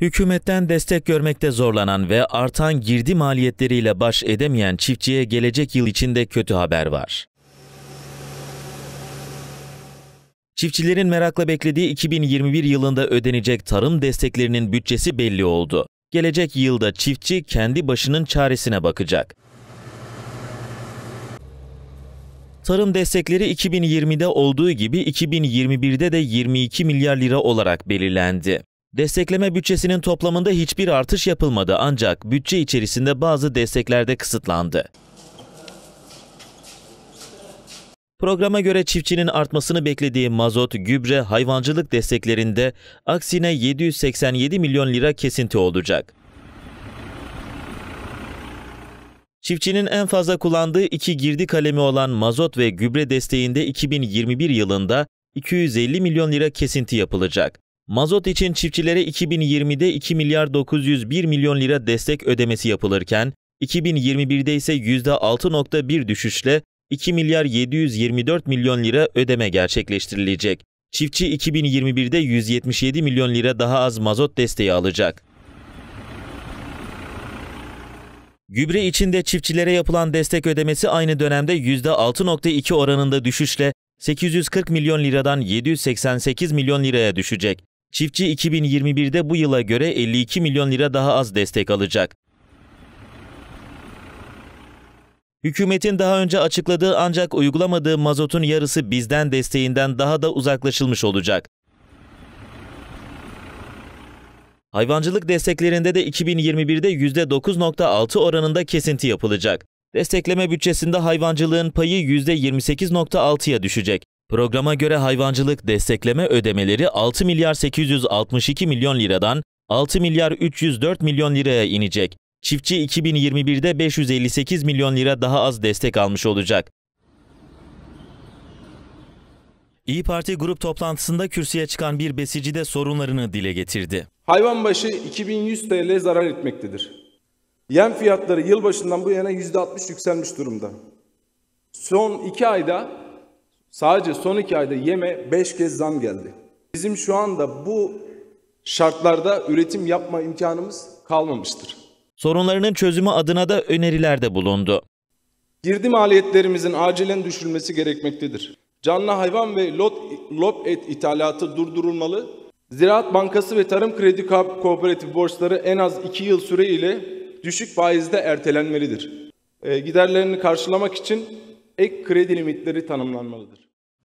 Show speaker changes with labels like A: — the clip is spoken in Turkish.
A: Hükümetten destek görmekte zorlanan ve artan girdi maliyetleriyle baş edemeyen çiftçiye gelecek yıl içinde kötü haber var. Çiftçilerin merakla beklediği 2021 yılında ödenecek tarım desteklerinin bütçesi belli oldu. Gelecek yılda çiftçi kendi başının çaresine bakacak. Tarım destekleri 2020'de olduğu gibi 2021'de de 22 milyar lira olarak belirlendi. Destekleme bütçesinin toplamında hiçbir artış yapılmadı ancak bütçe içerisinde bazı desteklerde kısıtlandı. Programa göre çiftçinin artmasını beklediği mazot, gübre, hayvancılık desteklerinde aksine 787 milyon lira kesinti olacak. Çiftçinin en fazla kullandığı iki girdi kalemi olan mazot ve gübre desteğinde 2021 yılında 250 milyon lira kesinti yapılacak. Mazot için çiftçilere 2020'de 2 milyar 901 milyon lira destek ödemesi yapılırken, 2021'de ise %6.1 düşüşle 2 milyar 724 milyon lira ödeme gerçekleştirilecek. Çiftçi 2021'de 177 milyon lira daha az mazot desteği alacak. Gübre için de çiftçilere yapılan destek ödemesi aynı dönemde %6.2 oranında düşüşle 840 milyon liradan 788 milyon liraya düşecek. Çiftçi 2021'de bu yıla göre 52 milyon lira daha az destek alacak. Hükümetin daha önce açıkladığı ancak uygulamadığı mazotun yarısı bizden desteğinden daha da uzaklaşılmış olacak. Hayvancılık desteklerinde de 2021'de %9.6 oranında kesinti yapılacak. Destekleme bütçesinde hayvancılığın payı %28.6'ya düşecek. Programa göre hayvancılık destekleme ödemeleri 6 milyar 862 milyon liradan 6 milyar 304 milyon liraya inecek. Çiftçi 2021'de 558 milyon lira daha az destek almış olacak. İyi Parti grup toplantısında kürsüye çıkan bir besici de sorunlarını dile getirdi.
B: Hayvan başı 2100 TL zarar etmektedir. Yem fiyatları yılbaşından bu yana %60 yükselmiş durumda. Son 2 ayda Sadece son iki ayda yeme beş kez zam geldi. Bizim şu anda bu şartlarda üretim yapma imkanımız kalmamıştır.
A: Sorunlarının çözümü adına da öneriler de bulundu.
B: Girdi maliyetlerimizin acilen düşürülmesi gerekmektedir. Canlı hayvan ve lot, lop et ithalatı durdurulmalı. Ziraat Bankası ve Tarım Kredi Ko Kooperatif borçları en az 2 yıl süreyle düşük faizde ertelenmelidir. E, giderlerini karşılamak için ek kredi limitleri tanımlanmalıdır.